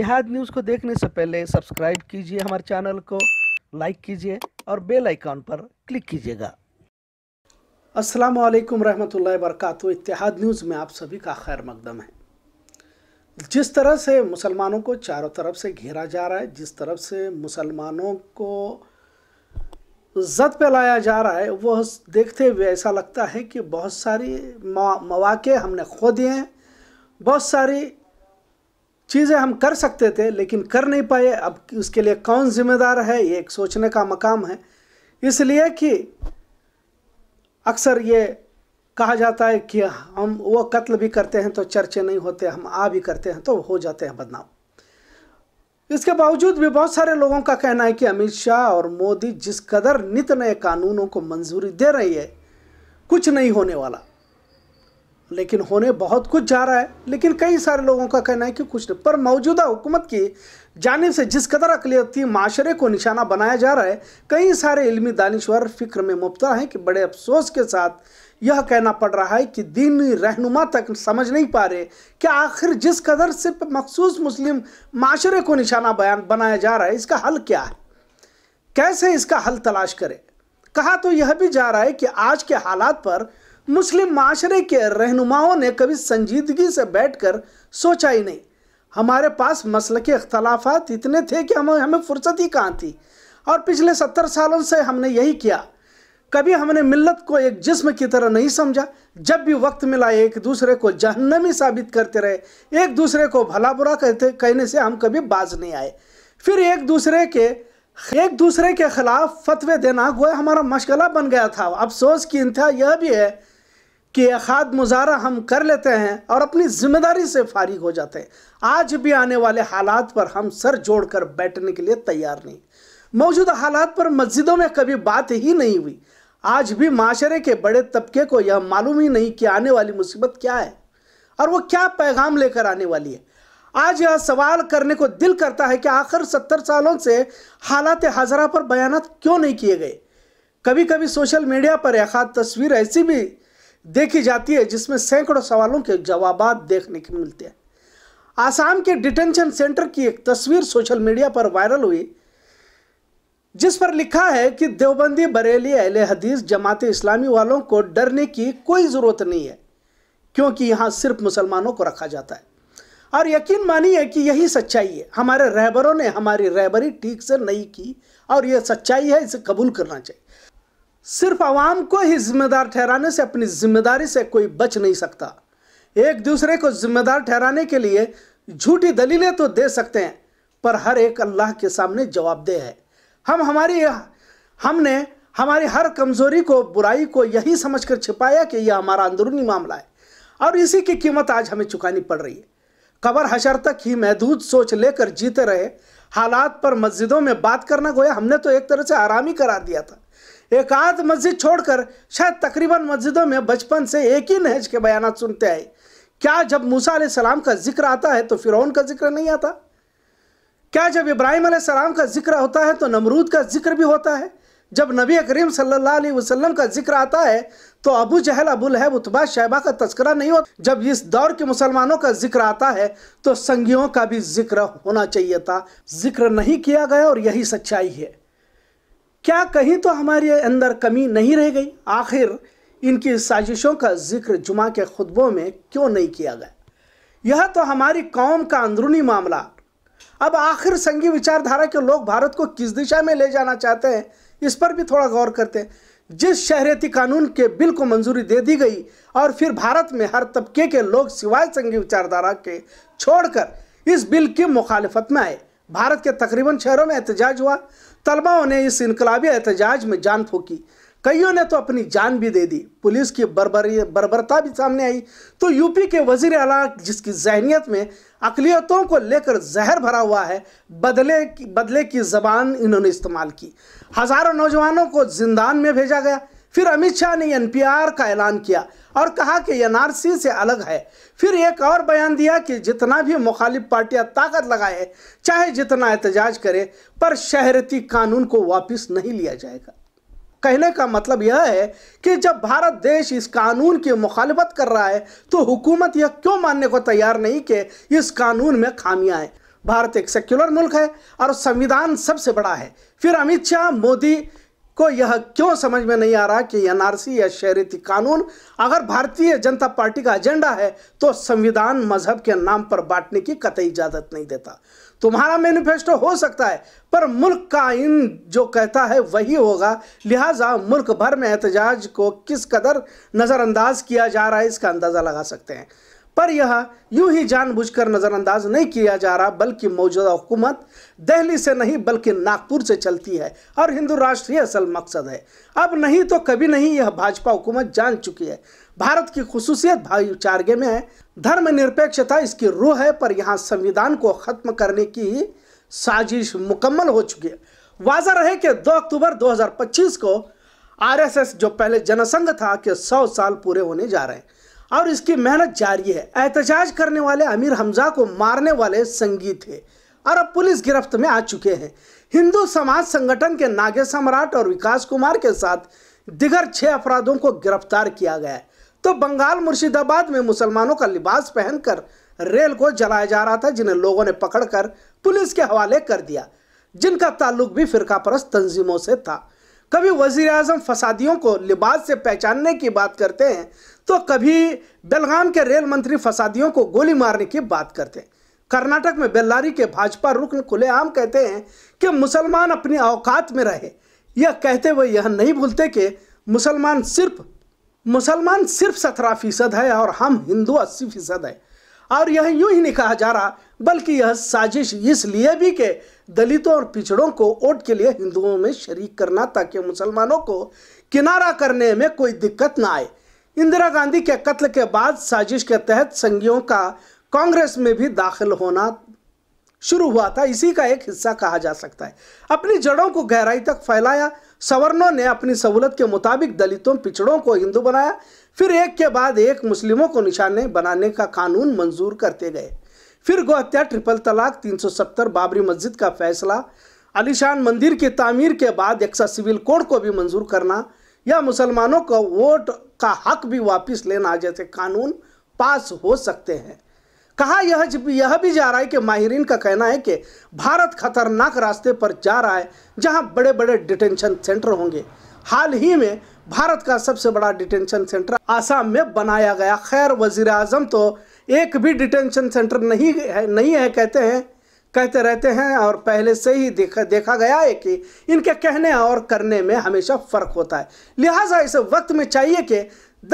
इतिहाद news को देखने से पहले सब्सक्राइब कीजिए हमारे चैनल को लाइक कीजिए और बेल आइकॉन पर क्लिक कीजिएगा अस्सलाम वालेकुम रहमतुल्लाहि वरकत इतिहाद न्यूज़ में आप सभी का खैर मकदम है जिस तरह से मुसलमानों को चारों तरफ से घेरा जा रहा है जिस तरफ से मुसलमानों को जद पे लाया जा रहा है वह देखते हुए ऐसा लगता है कि बहुत सारी मौाक़े हमने खो दिए हैं बहुत सारी चीज़ें हम कर सकते थे लेकिन कर नहीं पाए अब उसके लिए कौन जिम्मेदार है ये एक सोचने का मकाम है इसलिए कि अक्सर ये कहा जाता है कि हम वो कत्ल भी करते हैं तो चर्चे नहीं होते हम आ भी करते हैं तो हो जाते हैं बदनाम इसके बावजूद भी बहुत सारे लोगों का कहना है कि अमित शाह और मोदी जिस कदर नित नए कानूनों को मंजूरी दे रही है कुछ नहीं होने वाला लेकिन होने बहुत कुछ जा रहा है लेकिन कई सारे लोगों का कहना है कि कुछ नहीं पर मौजूदा हुकूमत की जानब से जिस कदर अकलियती माशरे को निशाना बनाया जा रहा है कई सारे इलमी दानश्वर फिक्र में मुबतला हैं कि बड़े अफसोस के साथ यह कहना पड़ रहा है कि दीनी रहनुमा तक समझ नहीं पा रहे कि आखिर जिस कदर सिर्फ मखसूस मुस्लिम माशरे को निशाना बयान बनाया जा रहा है इसका हल क्या है कैसे इसका हल तलाश करें कहा तो यह भी जा रहा है कि आज के हालात पर मुस्लिम माशरे के रहनुमाओं ने कभी संजीदगी से बैठकर सोचा ही नहीं हमारे पास मसल के अख्तलाफात इतने थे कि हम हमें फुर्सत ही कहाँ थी और पिछले सत्तर सालों से हमने यही किया कभी हमने मिल्लत को एक जिस्म की तरह नहीं समझा जब भी वक्त मिला एक दूसरे को जहन्नमी साबित करते रहे एक दूसरे को भला बुरा कहते कहने से हम कभी बाज नहीं आए फिर एक दूसरे के एक दूसरे के खिलाफ फतवे देना गोए हमारा मशगला बन गया था अफसोस की इंतहा यह भी है कि एखाद मुजारा हम कर लेते हैं और अपनी जिम्मेदारी से फारिग हो जाते हैं आज भी आने वाले हालात पर हम सर जोड़कर बैठने के लिए तैयार नहीं मौजूदा हालात पर मस्जिदों में कभी बात ही नहीं हुई आज भी माशरे के बड़े तबके को यह मालूम ही नहीं कि आने वाली मुसीबत क्या है और वो क्या पैगाम लेकर आने वाली है आज यह सवाल करने को दिल करता है कि आखिर सत्तर सालों से हालात हाजरा पर बयान क्यों नहीं किए गए कभी कभी सोशल मीडिया पर एखाद तस्वीर ऐसी भी देखी जाती है जिसमें सैकड़ों सवालों के जवाब देखने को मिलते हैं आसाम के डिटेंशन सेंटर की एक तस्वीर सोशल मीडिया पर वायरल हुई जिस पर लिखा है कि देवबंदी बरेली अहल हदीस जमात इस्लामी वालों को डरने की कोई ज़रूरत नहीं है क्योंकि यहाँ सिर्फ मुसलमानों को रखा जाता है और यकीन मानिए कि यही सच्चाई है हमारे रहबरों ने हमारी रहबरी ठीक से नहीं की और यह सच्चाई है इसे कबूल करना चाहिए सिर्फ आवाम को ही जिम्मेदार ठहराने से अपनी जिम्मेदारी से कोई बच नहीं सकता एक दूसरे को जिम्मेदार ठहराने के लिए झूठी दलीलें तो दे सकते हैं पर हर एक अल्लाह के सामने जवाबदेह है हम हमारी हमने हमारी हर कमज़ोरी को बुराई को यही समझकर छिपाया कि यह हमारा अंदरूनी मामला है और इसी की कीमत आज हमें चुकानी पड़ रही है कबर हशर तक ही महदूद सोच लेकर जीते रहे हालात पर मस्जिदों में बात करना गोया हमने तो एक तरह से आराम ही करार दिया था एक आध मस्जिद छोड़कर शायद तकरीबन मस्जिदों में बचपन से एक ही नहज के बयान सुनते आए क्या जब मूसा सलाम का जिक्र आता है तो फिरौन का जिक्र नहीं आता क्या जब इब्राहिम सलाम का जिक्र होता है तो नमरूद का जिक्र भी होता है जब नबी करीम सल्ला अलैहि वसल्लम का जिक्र आता है तो अबू जहल अबुल है उतबा शैबा का तस्करा नहीं होता जब इस दौर के मुसलमानों का जिक्र आता है तो संगियों का भी जिक्र होना चाहिए था जिक्र नहीं किया गया और यही सच्चाई है क्या कहीं तो हमारे अंदर कमी नहीं रह गई आखिर इनकी साजिशों का जिक्र जुमा के खुतबों में क्यों नहीं किया गया यह तो हमारी कौम का अंदरूनी मामला अब आखिर संघी विचारधारा के लोग भारत को किस दिशा में ले जाना चाहते हैं इस पर भी थोड़ा गौर करते हैं जिस शहरती कानून के बिल को मंजूरी दे दी गई और फिर भारत में हर तबके के लोग सिवाय संघी विचारधारा के छोड़कर इस बिल की मुखालफत में आए भारत के तकरीबन शहरों में एहतजाज हुआ तलबाओं ने इस इनकलाबी एहतजाज में जान फूकी कईयों ने तो अपनी जान भी दे दी पुलिस की बर्बरी बर्बरता भी सामने आई तो यूपी के वजीर अला जिसकी जहनीत में अकलीतों को लेकर जहर भरा हुआ है बदले की बदले की जबान इन्होंने इस्तेमाल की हज़ारों नौजवानों को जिंदान में भेजा गया फिर अमित शाह ने एनपीआर का ऐलान किया और कहा कि एनआरसी से अलग है फिर एक और बयान दिया कि जितना भी मुखालिफ पार्टियां ताकत लगाए चाहे जितना एहतजाज करे पर शहरती कानून को वापस नहीं लिया जाएगा कहने का मतलब यह है कि जब भारत देश इस कानून की मुखालफत कर रहा है तो हुकूमत यह क्यों मानने को तैयार नहीं कि इस कानून में खामियां हैं भारत एक सेक्युलर मुल्क है और संविधान सबसे बड़ा है फिर अमित शाह मोदी को यह क्यों समझ में नहीं आ रहा कि एनआरसी या शहरीति कानून अगर भारतीय जनता पार्टी का एजेंडा है तो संविधान मजहब के नाम पर बांटने की कतई इजाज़त नहीं देता तुम्हारा मैनिफेस्टो हो सकता है पर मुल्क का आइन जो कहता है वही होगा लिहाजा मुल्क भर में एहतजाज को किस कदर नज़रअंदाज किया जा रहा है इसका अंदाज़ा लगा सकते हैं पर यह यूं ही जानबूझकर नज़रअंदाज नहीं किया जा रहा बल्कि मौजूदा हुकूमत दिल्ली से नहीं बल्कि नागपुर से चलती है और हिंदू राष्ट्र ही असल मकसद है अब नहीं तो कभी नहीं यह भाजपा हुकूमत जान चुकी है भारत की खसूसियत भाईचारगे में है धर्मनिरपेक्षता इसकी रूह है पर यहाँ संविधान को ख़त्म करने की साजिश मुकम्मल हो चुकी है वाजा रहे कि 2 अक्टूबर 2025 को आरएसएस जो पहले जनसंघ था कि 100 साल पूरे होने जा रहे हैं और इसकी मेहनत जारी है एहतजाज करने वाले अमीर हमजा को मारने वाले संगीत है और अब पुलिस गिरफ्त में आ चुके हैं हिंदू समाज संगठन के नागे सम्राट और विकास कुमार के साथ दिगर छह अपराधों को गिरफ्तार किया गया है तो बंगाल मुर्शिदाबाद में मुसलमानों का लिबास पहनकर रेल को जलाया जा रहा था जिन्हें लोगों ने पकड़कर पुलिस के हवाले कर दिया जिनका ताल्लुक भी फिरकापरस्त तंजीमों से था कभी वजीर आजम फसादियों को लिबास से पहचानने की बात करते हैं तो कभी बेलगाम के रेल मंत्री फसादियों को गोली मारने की बात करते हैं कर्नाटक में बेल्लारी के भाजपा रुकन खुलेआम कहते हैं कि मुसलमान अपनी औकात में रहे यह कहते हुए यह नहीं भूलते कि मुसलमान सिर्फ मुसलमान सिर्फ सत्रह फीसद है और हम हिंदू अस्सी फीसद है और यह यूं ही नहीं कहा जा रहा बल्कि यह साजिश इसलिए भी के दलितों और पिछड़ों को वोट के लिए हिंदुओं में शरीक करना ताकि मुसलमानों को किनारा करने में कोई दिक्कत ना आए इंदिरा गांधी के कत्ल के बाद साजिश के तहत संघियों का कांग्रेस में भी दाखिल होना शुरू हुआ था इसी का एक हिस्सा कहा जा सकता है अपनी जड़ों को गहराई तक फैलाया सवर्णों ने अपनी सहूलत के मुताबिक दलितों पिछड़ों को हिंदू बनाया फिर एक के बाद एक मुस्लिमों को निशाने बनाने का कानून मंजूर करते गए फिर गोहत्या ट्रिपल तलाक 370 बाबरी मस्जिद का फैसला अलीशान मंदिर की तामीर के बाद एक्सा सिविल कोड को भी मंजूर करना या मुसलमानों को वोट का हक भी वापस लेना जैसे कानून पास हो सकते हैं कहा यह यह भी जा रहा है कि माहरीन का कहना है कि भारत खतरनाक रास्ते पर जा रहा है जहां बड़े बड़े डिटेंशन सेंटर होंगे हाल ही में भारत का सबसे बड़ा डिटेंशन सेंटर आसाम में बनाया गया खैर वजीर तो एक भी डिटेंशन सेंटर नहीं है नहीं है कहते हैं कहते रहते हैं और पहले से ही देखा देखा गया है कि इनके कहने और करने में हमेशा फ़र्क होता है लिहाजा इस वक्त में चाहिए कि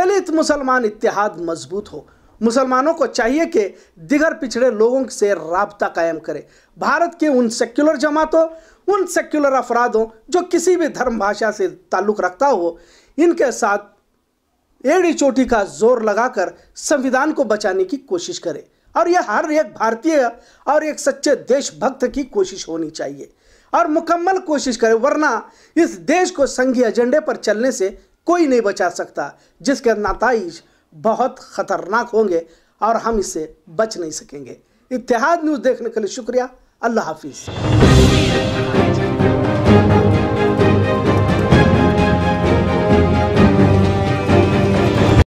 दलित मुसलमान इतिहाद मजबूत हो मुसलमानों को चाहिए कि दिगर पिछड़े लोगों से रबता कायम करें भारत के उन सेक्युलर जमातों उन सेक्युलर अफरादों जो किसी भी धर्म भाषा से ताल्लुक़ रखता हो इनके साथ एड़ी चोटी का जोर लगाकर संविधान को बचाने की कोशिश करें और यह हर एक भारतीय और एक सच्चे देशभक्त की कोशिश होनी चाहिए और मुकम्मल कोशिश करें वरना इस देश को संघीय एजेंडे पर चलने से कोई नहीं बचा सकता जिसके नतज बहुत खतरनाक होंगे और हम इससे बच नहीं सकेंगे इतिहाद न्यूज़ देखने के लिए शुक्रिया अल्लाह हाफिज़